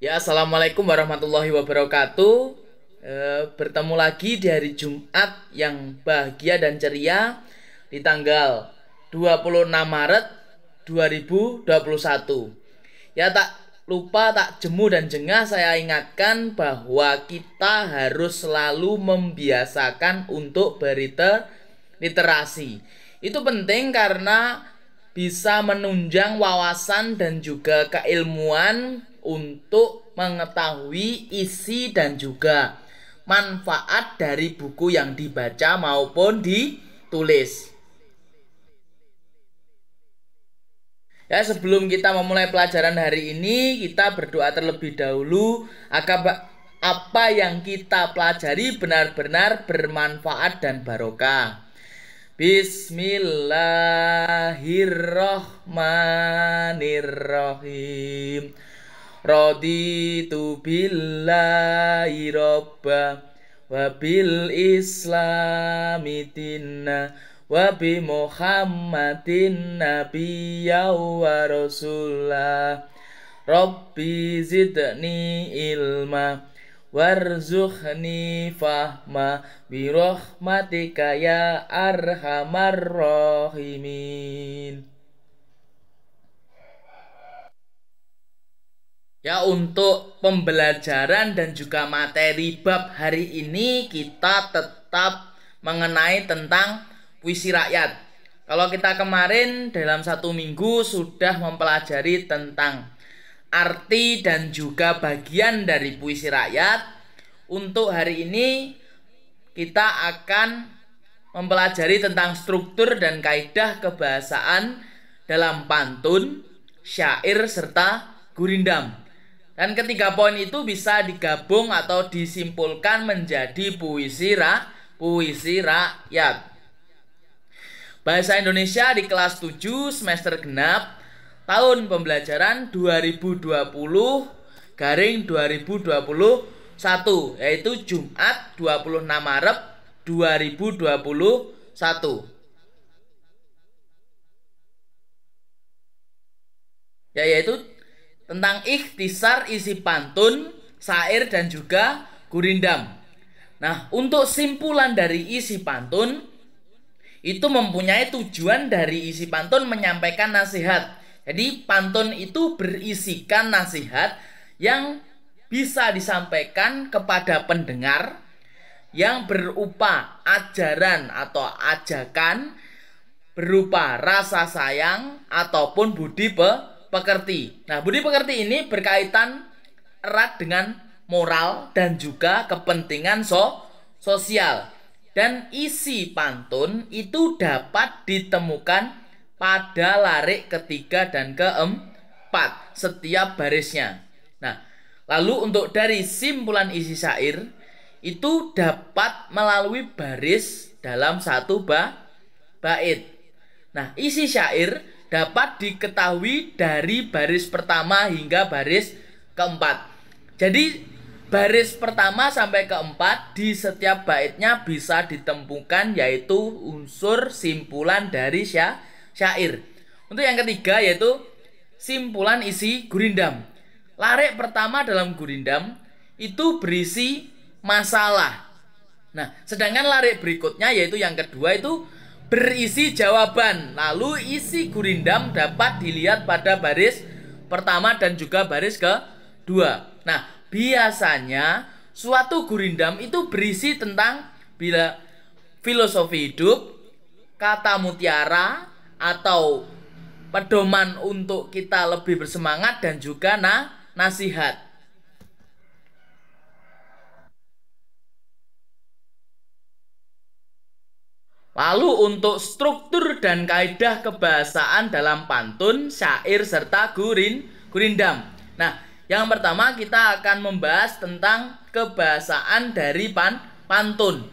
Ya, assalamualaikum warahmatullahi wabarakatuh. E, bertemu lagi di hari Jumat yang bahagia dan ceria di tanggal 26 Maret 2021. Ya tak lupa tak jemu dan jengah saya ingatkan bahwa kita harus selalu membiasakan untuk literasi. Itu penting karena bisa menunjang wawasan dan juga keilmuan untuk mengetahui isi dan juga manfaat dari buku yang dibaca maupun ditulis. Ya, sebelum kita memulai pelajaran hari ini, kita berdoa terlebih dahulu agar apa yang kita pelajari benar-benar bermanfaat dan barokah. Bismillahirrahmanirrahim tu billahi robba Wabil islami dinna Wabi muhammadin nabiya wa rasulah Rabbi zidni ilma Warzuhni fahma Birahmatika ya arhamar rahimin Ya untuk pembelajaran dan juga materi bab hari ini kita tetap mengenai tentang puisi rakyat. Kalau kita kemarin dalam satu minggu sudah mempelajari tentang arti dan juga bagian dari puisi rakyat. Untuk hari ini kita akan mempelajari tentang struktur dan kaidah kebahasaan dalam pantun, syair serta gurindam. Dan ketiga poin itu bisa digabung atau disimpulkan menjadi puisi ra, puisi rakyat. Bahasa Indonesia di kelas 7 semester genap tahun pembelajaran 2020 garing 2021 yaitu Jumat 26 Maret 2021. Ya, yaitu tentang ikhtisar isi pantun, syair dan juga gurindam. Nah, untuk simpulan dari isi pantun itu mempunyai tujuan dari isi pantun menyampaikan nasihat. Jadi pantun itu berisikan nasihat yang bisa disampaikan kepada pendengar yang berupa ajaran atau ajakan berupa rasa sayang ataupun budi pe pekerti. Nah, budi pekerti ini berkaitan erat dengan moral dan juga kepentingan so sosial. Dan isi pantun itu dapat ditemukan pada larik ketiga dan keempat setiap barisnya. Nah, lalu untuk dari simpulan isi syair itu dapat melalui baris dalam satu ba bait. Nah, isi syair dapat diketahui dari baris pertama hingga baris keempat. Jadi baris pertama sampai keempat di setiap baitnya bisa ditemukan yaitu unsur simpulan dari syair. Untuk yang ketiga yaitu simpulan isi gurindam. Larik pertama dalam gurindam itu berisi masalah. Nah, sedangkan larik berikutnya yaitu yang kedua itu berisi jawaban. Lalu isi gurindam dapat dilihat pada baris pertama dan juga baris kedua. Nah, biasanya suatu gurindam itu berisi tentang bila filosofi hidup, kata mutiara atau pedoman untuk kita lebih bersemangat dan juga nah nasihat. Lalu untuk struktur dan kaidah kebahasaan dalam pantun, syair serta gurin, gurindam. Nah, yang pertama kita akan membahas tentang kebahasaan dari pan, pantun.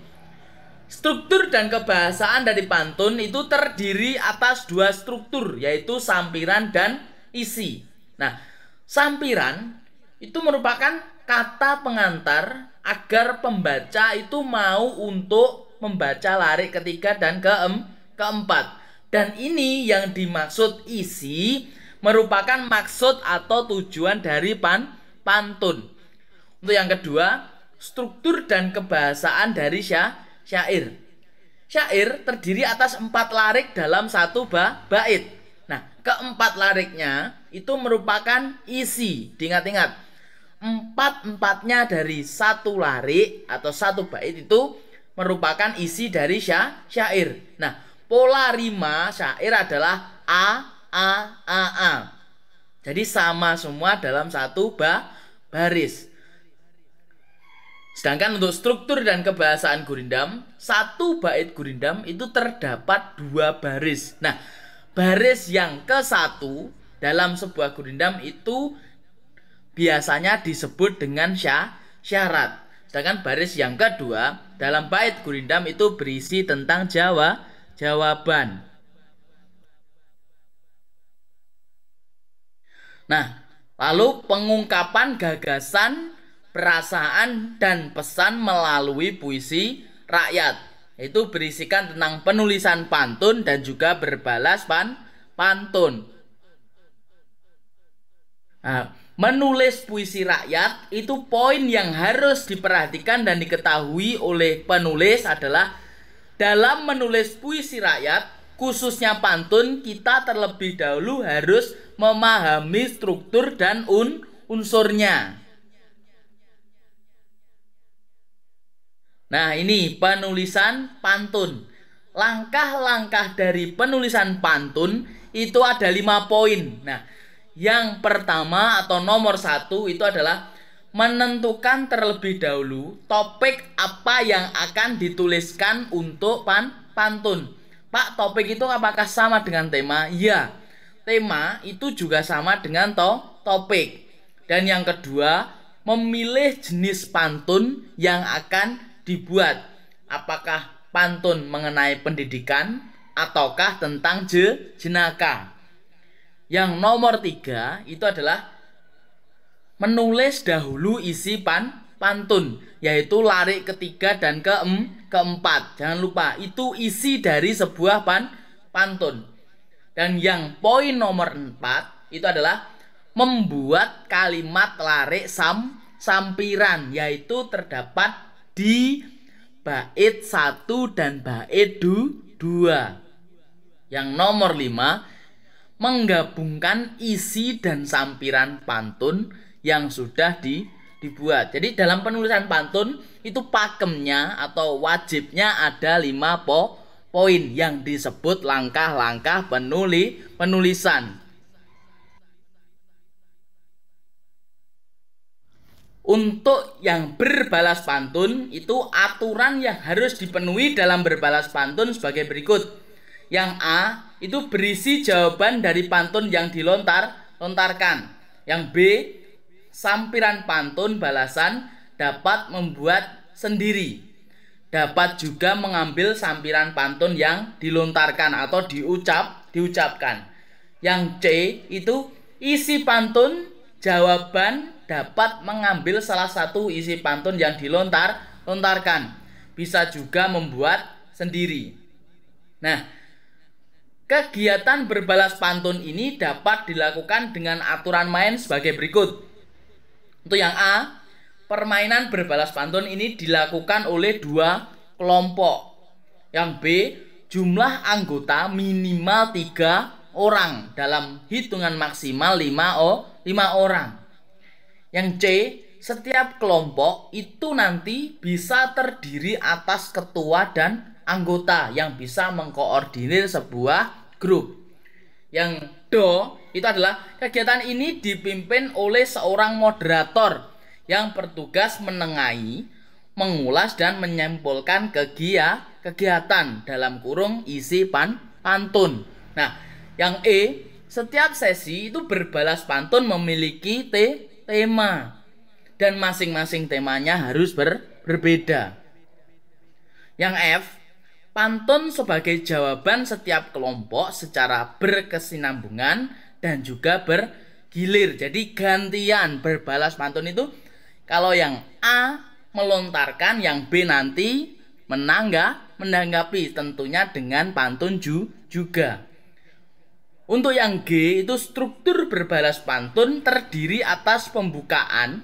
Struktur dan kebahasaan dari pantun itu terdiri atas dua struktur yaitu sampiran dan isi. Nah, sampiran itu merupakan kata pengantar agar pembaca itu mau untuk membaca lari ketiga dan keem, keempat. Dan ini yang dimaksud isi merupakan maksud atau tujuan dari pan, pantun. Untuk yang kedua, struktur dan kebahasaan dari syah, syair. Syair terdiri atas empat larik dalam satu ba bait. Nah, keempat lariknya itu merupakan isi. ingat ingat empat-empatnya dari satu larik atau satu bait itu merupakan isi dari sya, syair. Nah, pola rima syair adalah a a a a. Jadi sama semua dalam satu ba, baris. Sedangkan untuk struktur dan kebahasaan gurindam, satu bait gurindam itu terdapat dua baris. Nah, baris yang ke satu dalam sebuah gurindam itu biasanya disebut dengan syah, syarat. Sedangkan baris yang kedua dalam bait gurindam itu berisi tentang Jawa, jawaban. Nah, lalu pengungkapan gagasan, perasaan dan pesan melalui puisi rakyat. Itu berisikan tentang penulisan pantun dan juga berbalas pan pantun. Nah, Menulis puisi rakyat itu poin yang harus diperhatikan dan diketahui oleh penulis adalah dalam menulis puisi rakyat, khususnya pantun, kita terlebih dahulu harus memahami struktur dan un unsurnya. Nah, ini penulisan pantun. Langkah-langkah dari penulisan pantun itu ada lima poin. Nah, yang pertama atau nomor satu itu adalah menentukan terlebih dahulu topik apa yang akan dituliskan untuk pan pantun. Pak, topik itu apakah sama dengan tema? Ya, tema itu juga sama dengan to topik. Dan yang kedua, memilih jenis pantun yang akan dibuat. Apakah pantun mengenai pendidikan ataukah tentang je jenaka? Yang nomor tiga itu adalah menulis dahulu isi pan pantun yaitu lari ketiga dan ke keempat jangan lupa itu isi dari sebuah pan pantun dan yang poin nomor empat itu adalah membuat kalimat lari sam sampiran yaitu terdapat di bait satu dan bait dua yang nomor lima menggabungkan isi dan sampiran pantun yang sudah di, dibuat. Jadi dalam penulisan pantun itu pakemnya atau wajibnya ada lima po, poin yang disebut langkah-langkah penuli, penulisan. Untuk yang berbalas pantun itu aturan yang harus dipenuhi dalam berbalas pantun sebagai berikut. Yang A itu berisi jawaban dari pantun yang dilontar lontarkan. Yang B sampiran pantun balasan dapat membuat sendiri. Dapat juga mengambil sampiran pantun yang dilontarkan atau diucap, diucapkan. Yang C itu isi pantun jawaban dapat mengambil salah satu isi pantun yang dilontar lontarkan. Bisa juga membuat sendiri. Nah, Kegiatan berbalas pantun ini dapat dilakukan dengan aturan main sebagai berikut. Untuk yang A, permainan berbalas pantun ini dilakukan oleh dua kelompok. Yang B, jumlah anggota minimal tiga orang dalam hitungan maksimal lima o 5 orang. Yang C, setiap kelompok itu nanti bisa terdiri atas ketua dan anggota yang bisa mengkoordinir sebuah grup. Yang do itu adalah kegiatan ini dipimpin oleh seorang moderator yang bertugas menengahi, mengulas dan menyimpulkan kegia, kegiatan dalam kurung isi pan, pantun. Nah, yang E, setiap sesi itu berbalas pantun memiliki T tema dan masing-masing temanya harus ber, berbeda. Yang F, Pantun sebagai jawaban setiap kelompok secara berkesinambungan dan juga bergilir. Jadi gantian berbalas pantun itu kalau yang A melontarkan, yang B nanti menangga, menanggapi tentunya dengan pantun ju juga. Untuk yang G itu struktur berbalas pantun terdiri atas pembukaan,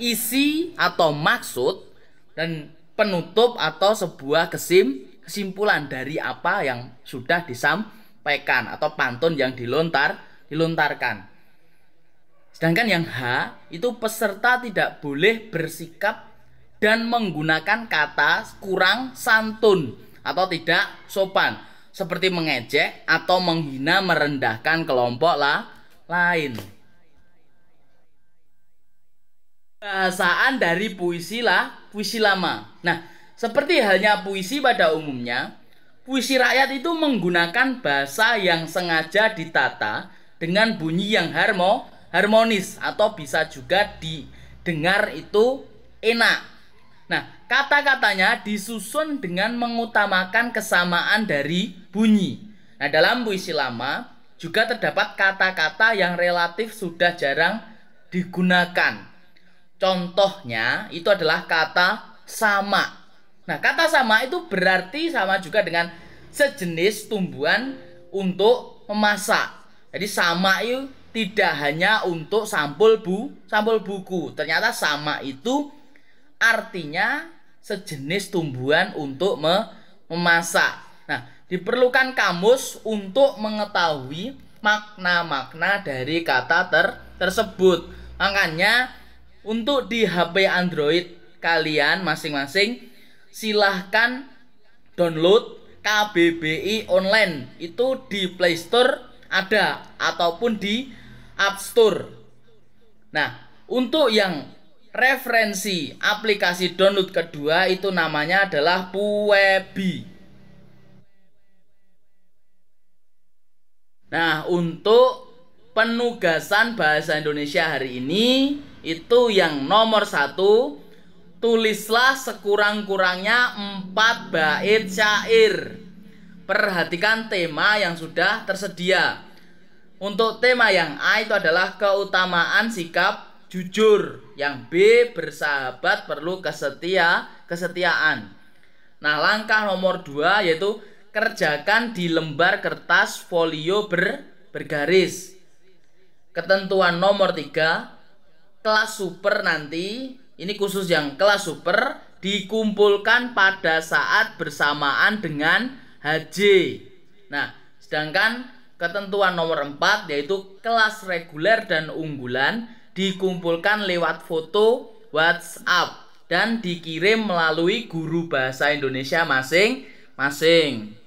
isi atau maksud, dan penutup atau sebuah kesim kesimpulan dari apa yang sudah disampaikan atau pantun yang dilontar dilontarkan. Sedangkan yang H itu peserta tidak boleh bersikap dan menggunakan kata kurang santun atau tidak sopan seperti mengejek atau menghina merendahkan kelompok lah lain. Bahasaan dari puisi lah, puisi lama. Nah, seperti halnya puisi pada umumnya, puisi rakyat itu menggunakan bahasa yang sengaja ditata dengan bunyi yang harmo, harmonis atau bisa juga didengar itu enak. Nah, kata-katanya disusun dengan mengutamakan kesamaan dari bunyi. Nah, dalam puisi lama juga terdapat kata-kata yang relatif sudah jarang digunakan. Contohnya itu adalah kata sama Nah, kata sama itu berarti sama juga dengan sejenis tumbuhan untuk memasak. Jadi sama itu tidak hanya untuk sampul bu, sampul buku. Ternyata sama itu artinya sejenis tumbuhan untuk me memasak. Nah, diperlukan kamus untuk mengetahui makna-makna dari kata ter tersebut. Makanya untuk di HP Android kalian masing-masing silahkan download KBBI online itu di Play Store ada ataupun di App Store. Nah, untuk yang referensi aplikasi download kedua itu namanya adalah Puebi. Nah, untuk penugasan bahasa Indonesia hari ini itu yang nomor satu tulislah sekurang-kurangnya empat bait syair. Perhatikan tema yang sudah tersedia. Untuk tema yang A itu adalah keutamaan sikap jujur. Yang B bersahabat perlu kesetia, kesetiaan. Nah, langkah nomor 2 yaitu kerjakan di lembar kertas folio ber, bergaris. Ketentuan nomor 3 kelas super nanti ini khusus yang kelas super dikumpulkan pada saat bersamaan dengan haji. Nah, sedangkan ketentuan nomor 4 yaitu kelas reguler dan unggulan dikumpulkan lewat foto WhatsApp dan dikirim melalui guru bahasa Indonesia masing-masing.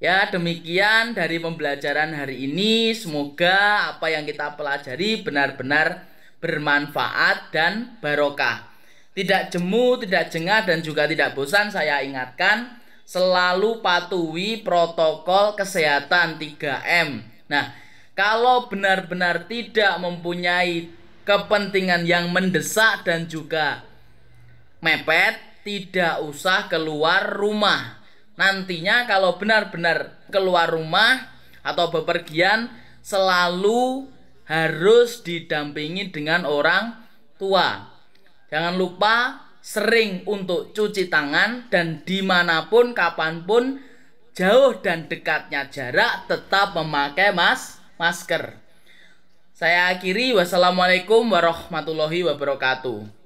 Ya, demikian dari pembelajaran hari ini. Semoga apa yang kita pelajari benar-benar bermanfaat dan barokah. Tidak jemu, tidak jengah, dan juga tidak bosan. Saya ingatkan, selalu patuhi protokol kesehatan 3M. Nah, kalau benar-benar tidak mempunyai kepentingan yang mendesak dan juga mepet, tidak usah keluar rumah Nantinya kalau benar-benar keluar rumah atau bepergian selalu harus didampingi dengan orang tua. Jangan lupa sering untuk cuci tangan dan dimanapun kapanpun jauh dan dekatnya jarak tetap memakai mas masker. Saya akhiri wassalamualaikum warahmatullahi wabarakatuh.